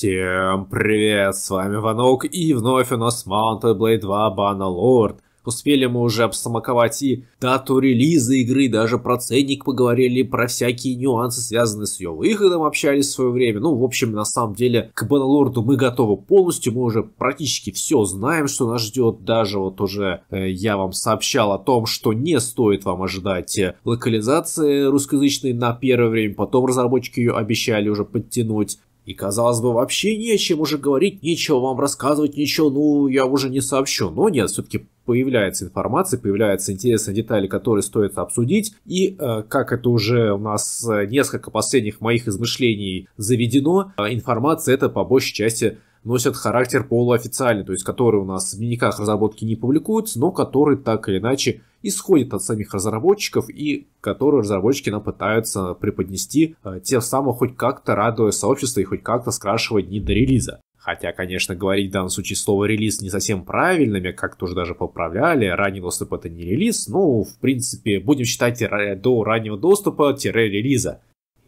Всем привет, с вами Ванок, и вновь у нас Mountain Blade 2 Bannerlord. Успели мы уже обсамаковать и дату релиза игры, даже про ценник поговорили, про всякие нюансы, связанные с ее выходом, общались в свое время. Ну, в общем, на самом деле, к Баналорду мы готовы полностью, мы уже практически все знаем, что нас ждет. Даже вот уже э, я вам сообщал о том, что не стоит вам ожидать э, локализации русскоязычной на первое время, потом разработчики ее обещали уже подтянуть. И, казалось бы, вообще не о чем уже говорить, нечего вам рассказывать, ничего, ну, я уже не сообщу. Но нет, все-таки появляется информация, появляются интересные детали, которые стоит обсудить. И э, как это уже у нас э, несколько последних моих измышлений заведено, э, информация это по большей части носят характер полуофициальный, то есть которые у нас в дневниках разработки не публикуются, но которые так или иначе исходят от самих разработчиков и которые разработчики нам пытаются преподнести, э, тем самым хоть как-то радуя сообщество и хоть как-то скрашивая дни до релиза. Хотя, конечно, говорить в данном случае слово «релиз» не совсем правильно, меня как-то уже даже поправляли, ранний доступ это не релиз, но, в принципе, будем считать э, до раннего доступа-релиза.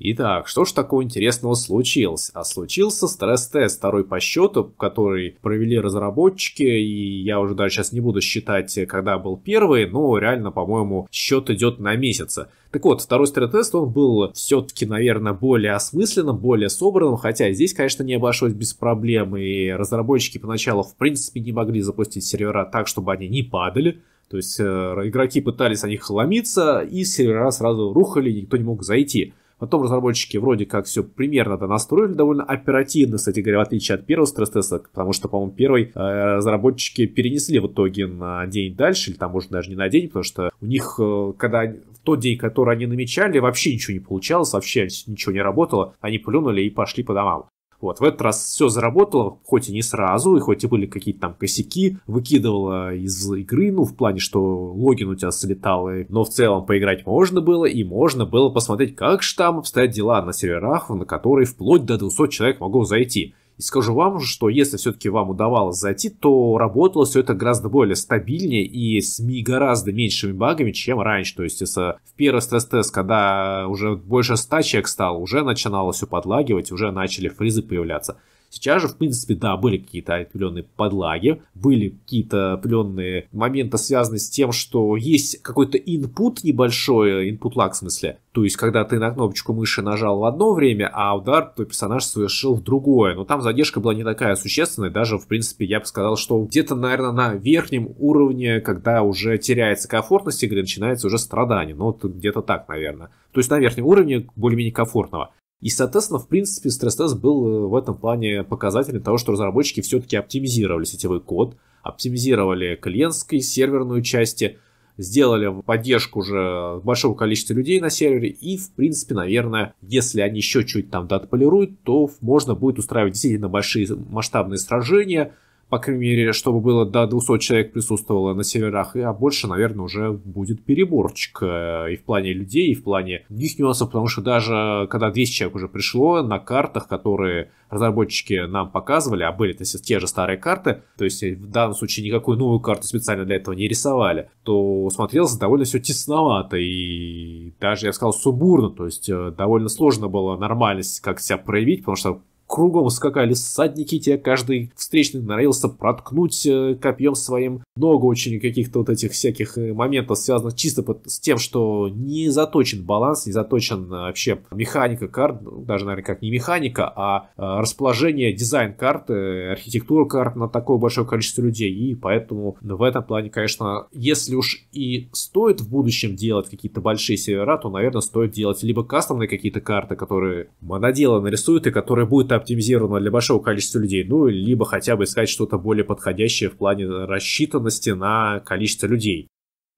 Итак, что ж такого интересного случилось? А случился стресс-тест второй по счету, который провели разработчики, и я уже даже сейчас не буду считать, когда был первый, но реально, по-моему, счет идет на месяцы. Так вот, второй стресс-тест, он был все-таки, наверное, более осмысленным, более собранным, хотя здесь, конечно, не обошлось без проблем, и разработчики поначалу, в принципе, не могли запустить сервера так, чтобы они не падали, то есть э, игроки пытались на них ломиться, и сервера сразу рухали, никто не мог зайти. Потом разработчики вроде как все примерно-то настроили довольно оперативно, кстати говоря, в отличие от первого стресс-теста, потому что, по-моему, первый э, разработчики перенесли в итоге на день дальше, или там, может, даже не на день, потому что у них, э, когда в тот день, который они намечали, вообще ничего не получалось, вообще ничего не работало, они плюнули и пошли по домам. Вот, в этот раз все заработало, хоть и не сразу, и хоть и были какие-то там косяки, выкидывало из игры, ну, в плане, что логин у тебя слетал, и... но в целом поиграть можно было, и можно было посмотреть, как же там обстоят дела на серверах, на которые вплоть до 200 человек могло зайти. И скажу вам, что если все-таки вам удавалось зайти, то работало все это гораздо более стабильнее и с гораздо меньшими багами, чем раньше. То есть, если в первый стресс-тест, когда уже больше 100 человек стало, уже начинало все подлагивать, уже начали фризы появляться. Сейчас же, в принципе, да, были какие-то определенные подлаги, были какие-то определенные моменты, связанные с тем, что есть какой-то input небольшой, input lag в смысле, то есть, когда ты на кнопочку мыши нажал в одно время, а удар твой персонаж совершил в другое. Но там задержка была не такая существенная. Даже, в принципе, я бы сказал, что где-то, наверное, на верхнем уровне, когда уже теряется комфортность игры, начинается уже страдание. Ну, вот где-то так, наверное. То есть на верхнем уровне более-менее комфортного. И, соответственно, в принципе, стресс-тест был э, в этом плане показателем того, что разработчики все-таки оптимизировали сетевой код, оптимизировали клиентские серверную части, сделали поддержку уже большого количества людей на сервере, и, в принципе, наверное, если они еще чуть там доотполируют, то можно будет устраивать действительно большие масштабные сражения, по крайней мере, чтобы было до 200 человек присутствовало на северах, а больше, наверное, уже будет переборчик э, и в плане людей, и в плане других нюансов, потому что даже когда 200 человек уже пришло, на картах, которые разработчики нам показывали, а были-то есть те же старые карты, то есть э, в данном случае никакую новую карту специально для этого не рисовали, то смотрелось довольно все тесновато и даже, я бы сказал, субурно, то есть э, довольно сложно было нормальность как себя проявить, потому что Кругом скакали всадники, те каждый встречный норовился проткнуть э, копьем своим. Много очень каких-то вот этих всяких э, моментов, связанных чисто с тем, что не заточен баланс, не заточен э, вообще механика карт, ну, даже, наверное, как не механика, а расположение, дизайн карты, архитектура карт на такое большое количество людей. И поэтому в этом плане, конечно, если уж и стоит в будущем делать какие-то большие сервера, то, наверное, стоит делать либо кастомные какие-то карты, которые моноделы нарисуют и которые будут оптимизировано для большого количества людей, ну, либо хотя бы искать что-то более подходящее в плане рассчитанности на количество людей.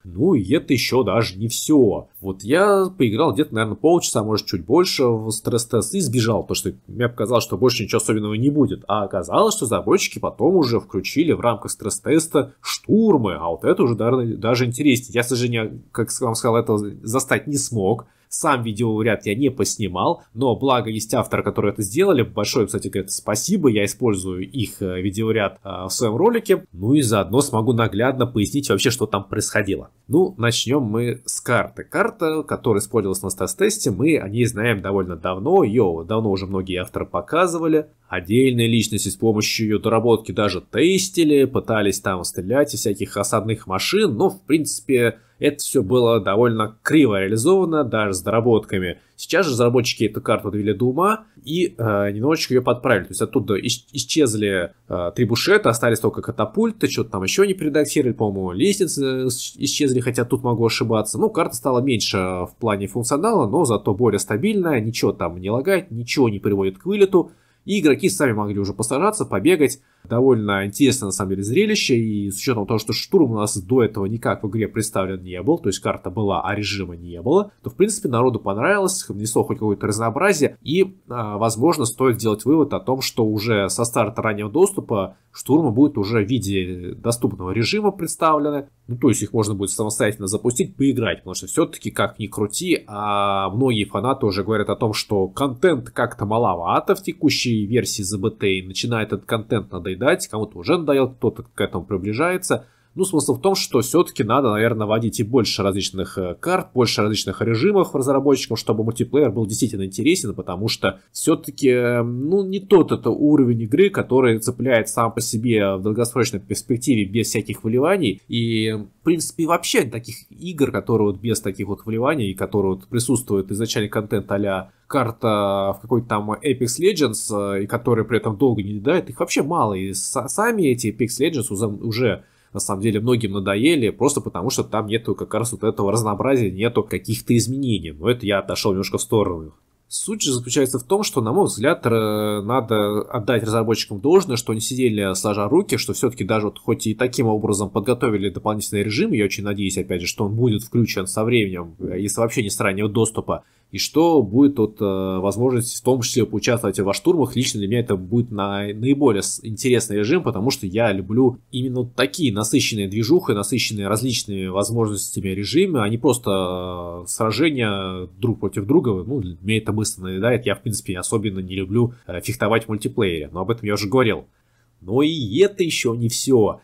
Ну и это еще даже не все. Вот я поиграл где-то, наверное, полчаса, может, чуть больше в стресс-тест и сбежал, потому что мне показалось, что больше ничего особенного не будет. А оказалось, что разработчики потом уже включили в рамках стресс-теста штурмы, а вот это уже даже, даже интереснее. Я, к сожалению, как вам сказал, это застать не смог, сам видеоряд я не поснимал, но благо есть авторы, которые это сделали. Большое, кстати, говорят, спасибо. Я использую их э, видеоряд э, в своем ролике. Ну и заодно смогу наглядно пояснить вообще, что там происходило. Ну, начнем мы с карты. Карта, которая использовалась на стас-тесте, мы о ней знаем довольно давно. Ее давно уже многие авторы показывали. Отдельные личности с помощью ее доработки даже тестили, пытались там стрелять из всяких осадных машин, но в принципе это все было довольно криво реализовано, даже с доработками. Сейчас же разработчики эту карту довели до ума и э, немножечко ее подправили. То есть оттуда исчезли э, три бушета, остались только катапульты, что-то там еще не передактировали, по-моему, лестницы э, исчезли, хотя тут могу ошибаться. Ну, карта стала меньше в плане функционала, но зато более стабильная, ничего там не лагает, ничего не приводит к вылету. И игроки сами могли уже посажаться, побегать. Довольно интересно, на самом деле, зрелище. И с учетом того, что штурм у нас до этого никак в игре представлен не был, то есть карта была, а режима не было, то, в принципе, народу понравилось, внесло хоть какое-то разнообразие. И, а, возможно, стоит сделать вывод о том, что уже со старта раннего доступа штурмы будут уже в виде доступного режима представлены. Ну, то есть их можно будет самостоятельно запустить, поиграть, потому что все-таки, как ни крути, а многие фанаты уже говорят о том, что контент как-то маловато в текущей чьи версии ЗБТ, и начинает этот контент надоедать, кому-то уже надоел, кто-то к этому приближается, ну, смысл в том, что все-таки надо, наверное, вводить и больше различных э, карт, больше различных режимов разработчикам, чтобы мультиплеер был действительно интересен, потому что все-таки, э, ну, не тот это уровень игры, который цепляет сам по себе в долгосрочной перспективе без всяких вливаний. И, в принципе, вообще таких игр, которые вот без таких вот вливаний, которые вот присутствуют изначально контент а карта в какой-то там Apex Legends, э, и которые при этом долго не дает, их вообще мало. И сами эти Apex Legends уже на самом деле многим надоели, просто потому что там нету как раз вот этого разнообразия, нету каких-то изменений. Но это я отошел немножко в сторону. Суть же заключается в том, что, на мой взгляд, э, надо отдать разработчикам должное, что они сидели сложа руки, что все-таки даже вот хоть и таким образом подготовили дополнительный режим, я очень надеюсь, опять же, что он будет включен со временем, если э, вообще не с раннего доступа, и что будет от э, возможности в том числе поучаствовать во штурмах. Лично для меня это будет на, наиболее интересный режим, потому что я люблю именно такие насыщенные движухи, насыщенные различными возможностями режимы, а не просто э, сражения друг против друга. Ну, для меня это быстро наедает. Я, в принципе, особенно не люблю э, фехтовать в мультиплеере, но об этом я уже говорил. Но и это еще не все.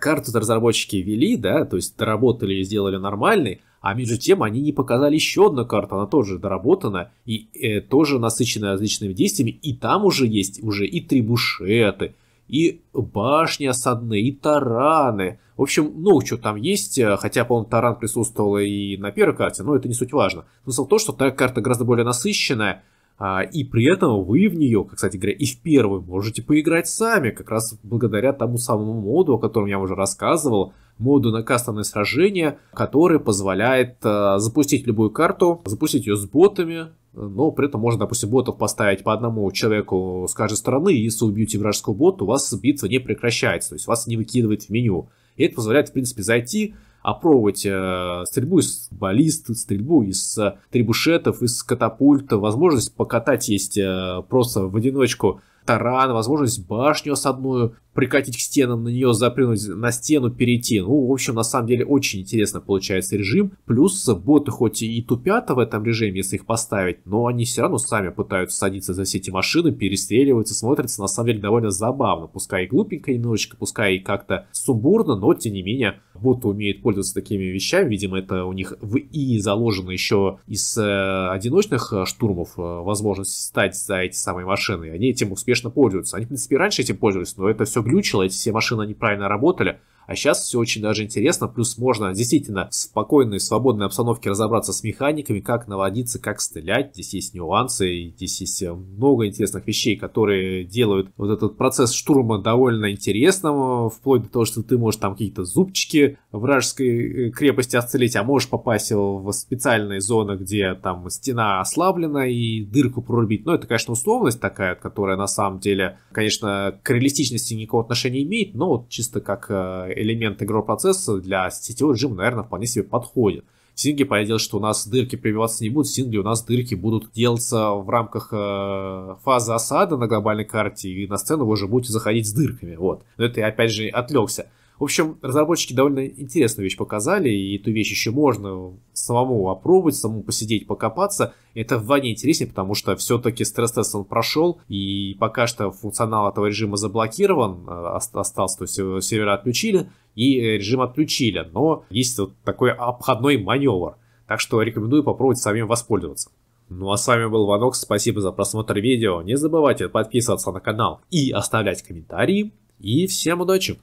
Карту разработчики вели, да, то есть доработали и сделали нормальный, а между тем они не показали еще одну карту, она тоже доработана и э, тоже насыщена различными действиями. И там уже есть уже и трибушеты, и башни осадные, и тараны. В общем, ну, что там есть, э, хотя, по-моему, таран присутствовал и на первой карте, но это не суть важно. Смысл в том, что та карта гораздо более насыщенная, а, и при этом вы в нее, кстати говоря, и в первую можете поиграть сами, как раз благодаря тому самому моду, о котором я уже рассказывал, моду на кастомные сражения, который позволяет э, запустить любую карту, запустить ее с ботами, но при этом можно, допустим, ботов поставить по одному человеку с каждой стороны, и если убьете вражеского бота, у вас битва не прекращается, то есть вас не выкидывает в меню. И это позволяет, в принципе, зайти, опробовать э, стрельбу из баллист, стрельбу из э, трибушетов, из катапульта, возможность покатать есть э, просто в одиночку таран, возможность башню осадную прикатить к стенам, на нее запрыгнуть, на стену перейти. Ну, в общем, на самом деле очень интересно получается режим. Плюс боты хоть и тупят в этом режиме, если их поставить, но они все равно сами пытаются садиться за все эти машины, перестреливаются, смотрятся на самом деле довольно забавно. Пускай и глупенько немножечко, пускай и как-то сумбурно, но тем не менее боты умеют пользоваться такими вещами. Видимо, это у них в и заложено еще из э, одиночных штурмов э, возможность стать за эти самые машины. Они этим успешно успешно пользуются. Они, в принципе, раньше этим пользовались, но это все глючило, эти все машины неправильно работали. А сейчас все очень даже интересно, плюс можно действительно в спокойной, свободной обстановке разобраться с механиками, как наводиться, как стрелять. Здесь есть нюансы, здесь есть э, много интересных вещей, которые делают вот этот процесс штурма довольно интересным, э, вплоть до того, что ты можешь там какие-то зубчики вражеской э, крепости отстрелить, а можешь попасть в специальные зоны, где там стена ослаблена и дырку прорубить. Но это, конечно, условность такая, которая на самом деле, конечно, к реалистичности никакого отношения не имеет, но вот чисто как элемент игрового процесса для сетевого режима, наверное, вполне себе подходит. В Синге, понятное что у нас дырки прививаться не будут, в Синге у нас дырки будут делаться в рамках э, фазы осады на глобальной карте, и на сцену вы уже будете заходить с дырками, вот. Но это я, опять же, отвлекся. В общем, разработчики довольно интересную вещь показали, и эту вещь еще можно самому опробовать, самому посидеть, покопаться. Это вдвойне интереснее, потому что все-таки стресс-тест он прошел, и пока что функционал этого режима заблокирован, э, остался, то есть сервера отключили, и э, режим отключили, но есть вот такой обходной маневр. Так что рекомендую попробовать самим воспользоваться. Ну а с вами был Ванок, спасибо за просмотр видео, не забывайте подписываться на канал и оставлять комментарии, и всем удачи!